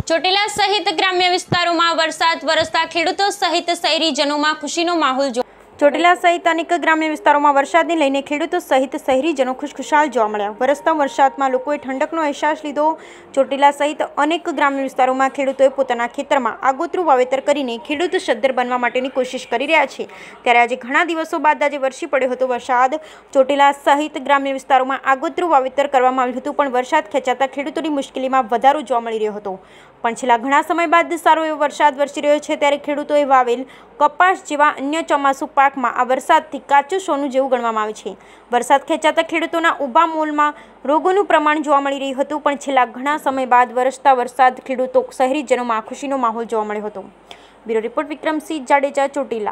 ચોટીલા સહિત ગ્રામ્ય વિસ્તારોમાં વરસાદ વરસતા ખેડૂતો સહિત શહેરીજનોમાં ખુશીનો માહોલ જોવા ચોટીલા સહિત અનેક ગ્રામ્ય વિસ્તારોમાં વરસાદને લઈને ખેડૂતો સહિત શહેરીજનો ખુશખુશાલ જોવા મળ્યા વરસતા વરસાદમાં લોકોએ ઠંડકનો અહેસાસ લીધો ચોટીલા સહિત અનેક ગ્રામ્ય વિસ્તારોમાં ખેડૂતોએ પોતાના ખેતરમાં આગોતરું વાવેતર કરીને ખેડૂત સદ્ધર બનવા માટેની કોશિશ કરી રહ્યા છે ત્યારે આજે ઘણા દિવસો બાદ આજે વરસી પડ્યો હતો વરસાદ ચોટીલા સહિત ગ્રામ્ય વિસ્તારોમાં આગોતરું વાવેતર કરવામાં આવ્યું હતું પણ વરસાદ ખેંચાતા ખેડૂતોની મુશ્કેલીમાં વધારો જોવા મળી રહ્યો હતો પણ છેલ્લા ઘણા સમય બાદ સારો એવો વરસાદ વરસી રહ્યો છે ત્યારે ખેડૂતોએ વાવેલ કપાસ જેવા અન્ય ચોમાસું પાક ખોરાકમાં આ વરસાદથી કાચું સોનું જેવું ગણવામાં આવે છે વરસાદ ખેંચાતા ખેડૂતોના ઊભા મોલમાં રોગોનું પ્રમાણ જોવા મળી રહ્યું હતું પણ છેલ્લા ઘણા સમય બાદ વરસતા વરસાદ ખેડૂતો શહેરીજનોમાં ખુશીનો માહોલ જોવા મળ્યો હતો બ્યુરો રિપોર્ટ વિક્રમસિંહ જાડેજા ચોટીલા